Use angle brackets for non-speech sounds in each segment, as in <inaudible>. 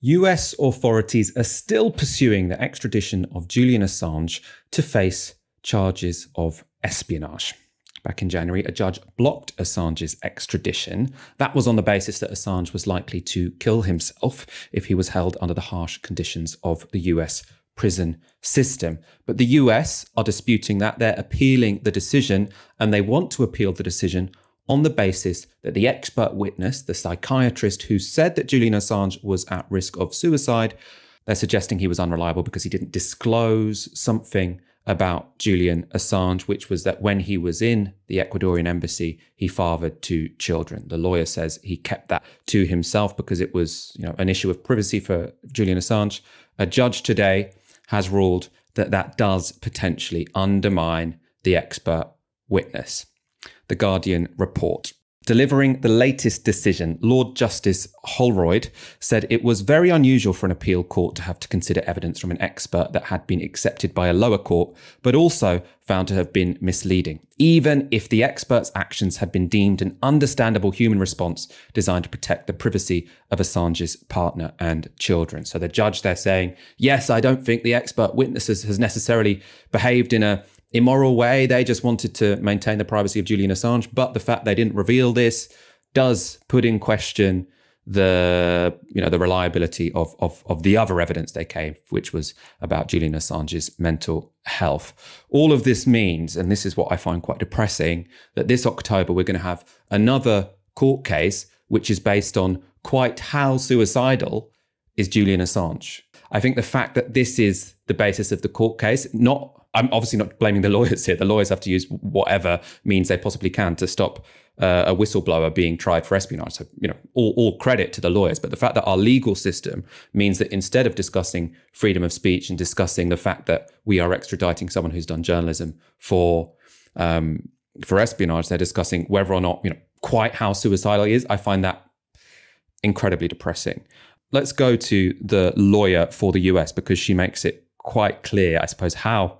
US authorities are still pursuing the extradition of Julian Assange to face charges of espionage. Back in January, a judge blocked Assange's extradition. That was on the basis that Assange was likely to kill himself if he was held under the harsh conditions of the US prison system. But the US are disputing that. They're appealing the decision, and they want to appeal the decision on the basis that the expert witness, the psychiatrist who said that Julian Assange was at risk of suicide, they're suggesting he was unreliable because he didn't disclose something about Julian Assange, which was that when he was in the Ecuadorian embassy, he fathered two children. The lawyer says he kept that to himself because it was, you know, an issue of privacy for Julian Assange. A judge today has ruled that that does potentially undermine the expert witness. The Guardian report. Delivering the latest decision, Lord Justice Holroyd said it was very unusual for an appeal court to have to consider evidence from an expert that had been accepted by a lower court, but also found to have been misleading, even if the expert's actions had been deemed an understandable human response designed to protect the privacy of Assange's partner and children. So the judge there saying, yes, I don't think the expert witnesses has necessarily behaved in a immoral way. They just wanted to maintain the privacy of Julian Assange. But the fact they didn't reveal this does put in question the you know the reliability of of of the other evidence they gave, which was about Julian Assange's mental health. All of this means, and this is what I find quite depressing, that this October we're going to have another court case which is based on quite how suicidal is Julian Assange. I think the fact that this is the basis of the court case, not I'm obviously not blaming the <laughs> lawyers here. The lawyers have to use whatever means they possibly can to stop uh, a whistleblower being tried for espionage. So, you know, all, all credit to the lawyers. But the fact that our legal system means that instead of discussing freedom of speech and discussing the fact that we are extraditing someone who's done journalism for um, for espionage, they're discussing whether or not, you know, quite how suicidal he is. I find that incredibly depressing let's go to the lawyer for the US because she makes it quite clear, I suppose, how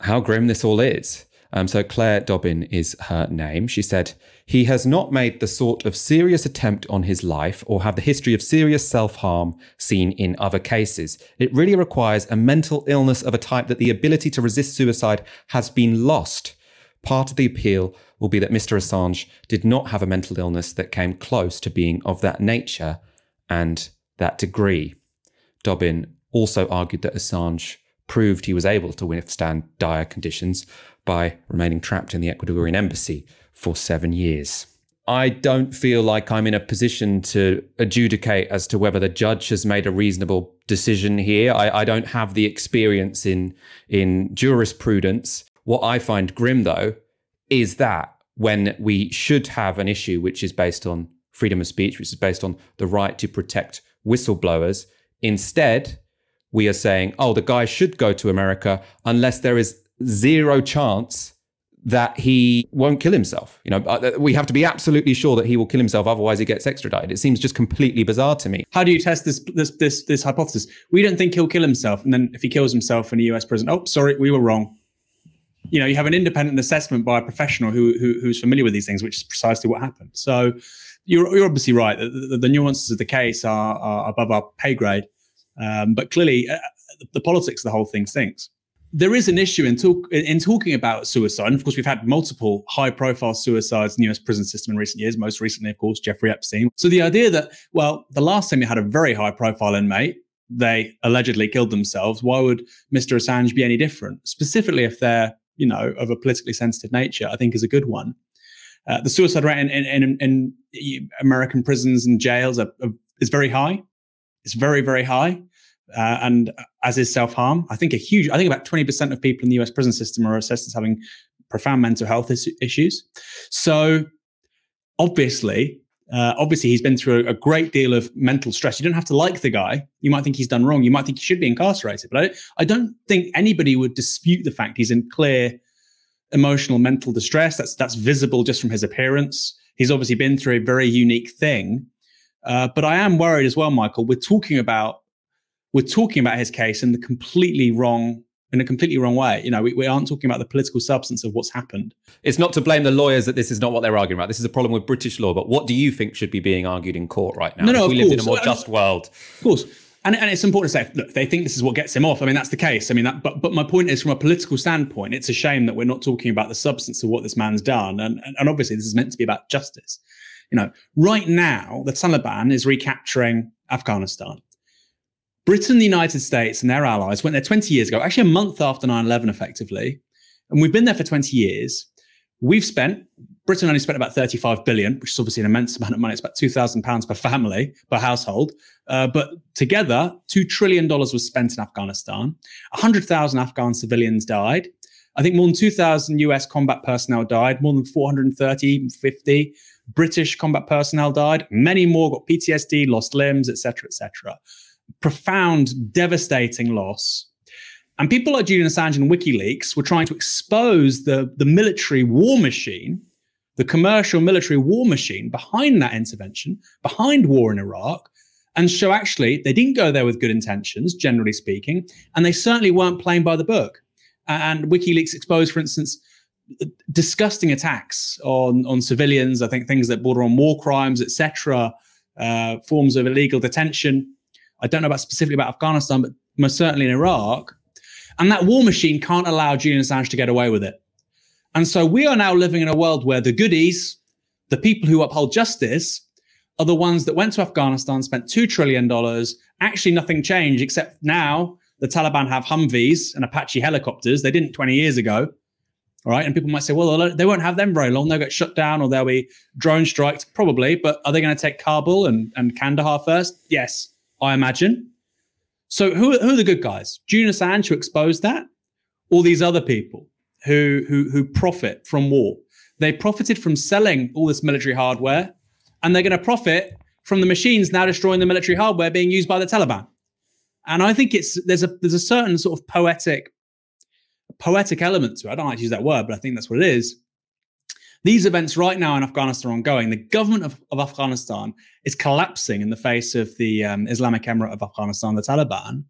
how grim this all is. Um, so Claire Dobbin is her name. She said, He has not made the sort of serious attempt on his life or have the history of serious self harm seen in other cases. It really requires a mental illness of a type that the ability to resist suicide has been lost. Part of the appeal will be that Mr. Assange did not have a mental illness that came close to being of that nature, and that degree. Dobbin also argued that Assange proved he was able to withstand dire conditions by remaining trapped in the Ecuadorian embassy for seven years. I don't feel like I'm in a position to adjudicate as to whether the judge has made a reasonable decision here. I, I don't have the experience in in jurisprudence. What I find grim though is that when we should have an issue which is based on freedom of speech, which is based on the right to protect whistleblowers. Instead, we are saying, oh, the guy should go to America unless there is zero chance that he won't kill himself. You know, uh, we have to be absolutely sure that he will kill himself, otherwise he gets extradited. It seems just completely bizarre to me. How do you test this this this, this hypothesis? We don't think he'll kill himself, and then if he kills himself in a U.S. prison, oh, sorry, we were wrong you know you have an independent assessment by a professional who, who who's familiar with these things, which is precisely what happened. So you're, you're obviously right. The, the, the, nuances of the case are, are above our pay grade, um, but clearly uh, the, politics of the whole thing stinks. There is an issue in, talk, in, in talking about suicide. And of course, we've had multiple high profile suicides in the US prison system in recent years, most recently, of course, Jeffrey Epstein. So the idea that, well, the last time you had a very high profile inmate, they allegedly killed themselves. Why would Mr. Assange be any different? Specifically, if they're you know, of a politically sensitive nature, I think is a good one. Uh, the suicide rate in, in, in, in, American prisons and jails are, are, is very high. It's very, very high. Uh, and as is self harm, I think a huge, I think about 20% of people in the US prison system are assessed as having profound mental health is- issues. So obviously, uh, obviously he's been through a, a, great deal of mental stress. You don't have to like the guy. You might think he's done wrong. You might think he should be incarcerated. But I, I don't think anybody would dispute the fact he's in clear emotional mental distress. That's that's visible just from his appearance. He's obviously been through a very unique thing. Uh, but I am worried as well, Michael. We're talking about we're talking about his case in the completely wrong in a completely wrong way. You know, we, we aren't talking about the political substance of what's happened. It's not to blame the lawyers that this is not what they're arguing about. This is a problem with British law. But what do you think should be being argued in court right now? No, no, if we lived course. in a more just world. Of course. And, and it's important to say, look, they think this is what gets him off. I mean, that's the case. I mean, that, but but my point is, from a political standpoint, it's a shame that we're not talking about the substance of what this man's done. And, and, and obviously, this is meant to be about justice. You know, right now, the Taliban is recapturing Afghanistan. Britain, the United States, and their allies went there 20 years ago, actually a month after 9 11, effectively. And we've been there for 20 years. We've spent, Britain only spent about 35 billion, which is obviously an immense amount of money. It's about 2,000 pounds per family, per household. Uh, but together, $2 trillion was spent in Afghanistan. 100,000 Afghan civilians died. I think more than 2,000 US combat personnel died, more than 430, 50 British combat personnel died. Many more got PTSD, lost limbs, etc., etc profound, devastating loss. And people like Julian Assange and WikiLeaks were trying to expose the, the military war machine, the commercial military war machine behind that intervention, behind war in Iraq, and show actually they didn't go there with good intentions, generally speaking, and they certainly weren't playing by the book. And WikiLeaks exposed, for instance, disgusting attacks on, on civilians, I think things that border on war crimes, etc., uh, forms of illegal detention I don't know about specifically about Afghanistan, but most certainly in Iraq. And that war machine can't allow Julian Assange to get away with it. And so we are now living in a world where the goodies, the people who uphold justice, are the ones that went to Afghanistan, spent $2 trillion. Actually, nothing changed except now the Taliban have Humvees and Apache helicopters. They didn't 20 years ago. All right. And people might say, well, they won't have them very long. They'll get shut down or they'll be drone strikes, probably. But are they going to take Kabul and, and Kandahar first? Yes. I imagine. So who, who are the good guys? June Assange, who exposed that, All these other people who, who, who profit from war? They profited from selling all this military hardware, and they're going to profit from the machines now destroying the military hardware being used by the Taliban. And I think it's there's a there's a certain sort of poetic poetic element to it. I don't like to use that word, but I think that's what it is. These events right now in Afghanistan are ongoing. The government of, of Afghanistan is collapsing in the face of the um, Islamic Emirate of Afghanistan, the Taliban,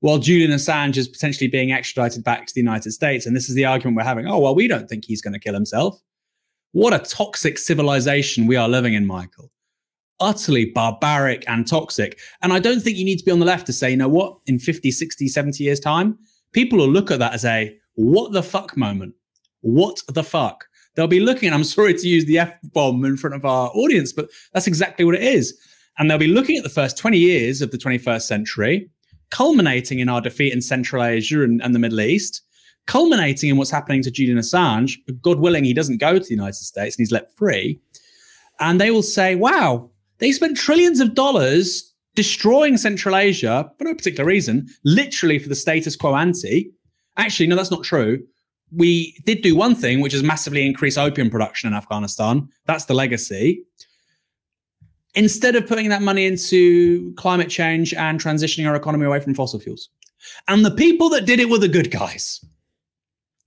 while Julian Assange is potentially being extradited back to the United States. And this is the argument we're having. Oh, well, we don't think he's going to kill himself. What a toxic civilization we are living in, Michael. Utterly barbaric and toxic. And I don't think you need to be on the left to say, you know what, in 50, 60, 70 years' time, people will look at that as a what the fuck moment. What the fuck? they'll be looking, and I'm sorry to use the F bomb in front of our audience, but that's exactly what it is. And they'll be looking at the first 20 years of the 21st century, culminating in our defeat in Central Asia and, and the Middle East, culminating in what's happening to Julian Assange. God willing, he doesn't go to the United States and he's let free. And they will say, wow, they spent trillions of dollars destroying Central Asia for no particular reason, literally for the status quo ante. Actually, no, that's not true we did do one thing, which is massively increase opium production in Afghanistan. That's the legacy. Instead of putting that money into climate change and transitioning our economy away from fossil fuels. And the people that did it were the good guys.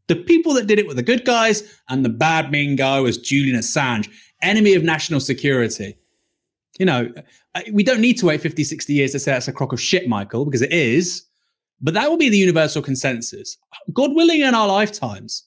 The people that did it were the good guys, and the bad mean guy was Julian Assange, enemy of national security. You know, we don't need to wait 50, 60 years to say that's a crock of shit, Michael, because it is. But that will be the universal consensus. God willing, in our lifetimes,